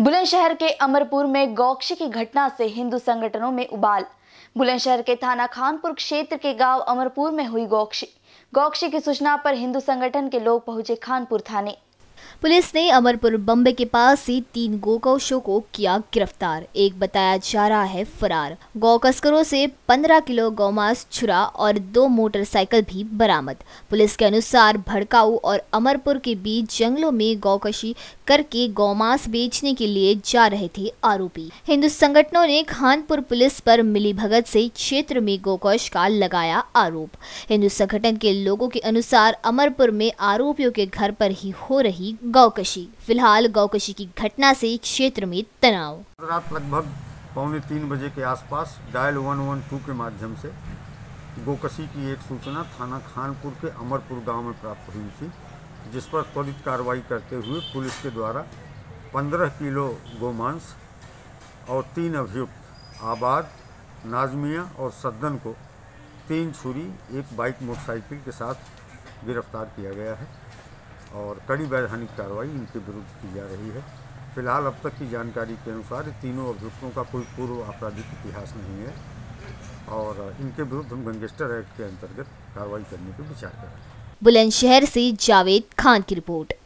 बुलंदशहर के अमरपुर में गौक्षी की घटना से हिंदू संगठनों में उबाल बुलंदशहर के थाना खानपुर क्षेत्र के गांव अमरपुर में हुई गौक्षी गौक्षी की सूचना पर हिंदू संगठन के लोग पहुंचे खानपुर थाने पुलिस ने अमरपुर बम्बे के पास से तीन गोकौशों गौकशों को किया गिरफ्तार एक बताया जा रहा है फरार गौ से 15 किलो गौमास छुरा और दो मोटरसाइकिल भी बरामद पुलिस के अनुसार भड़काऊ और अमरपुर के बीच जंगलों में गौकशी करके गौमास बेचने के लिए जा रहे थे आरोपी हिंदू संगठनों ने खानपुर पुलिस पर मिली भगत से क्षेत्र में गोकश का लगाया आरोप हिंदू संगठन के लोगों के अनुसार अमरपुर में आरोपियों के घर पर ही हो रही गौकशी फिलहाल गौकशी की घटना से क्षेत्र में तनाव रात लगभग पौने तीन बजे के आसपास डायल वन वन टू के माध्यम से गोकशी की एक सूचना थाना खानपुर के अमरपुर गांव में प्राप्त हुई थी जिस पर त्वरित कार्रवाई करते हुए पुलिस के द्वारा 15 किलो गोमांस और तीन अभियुक्त आबाद नाजमिया और सद्दन को तीन छुरी एक बाइक मोटरसाइकिल के साथ गिरफ्तार किया गया है और कड़ी वैधानिक कार्रवाई इनके विरुद्ध की जा रही है फिलहाल अब तक की जानकारी के अनुसार तीनों अभियुक्तों का कोई पूर्व आपराधिक इतिहास नहीं है और इनके विरुद्ध हम गंगेस्टर एक्ट के अंतर्गत कार्रवाई करने के विचार कर रहे हैं बुलंदशहर से जावेद खान की रिपोर्ट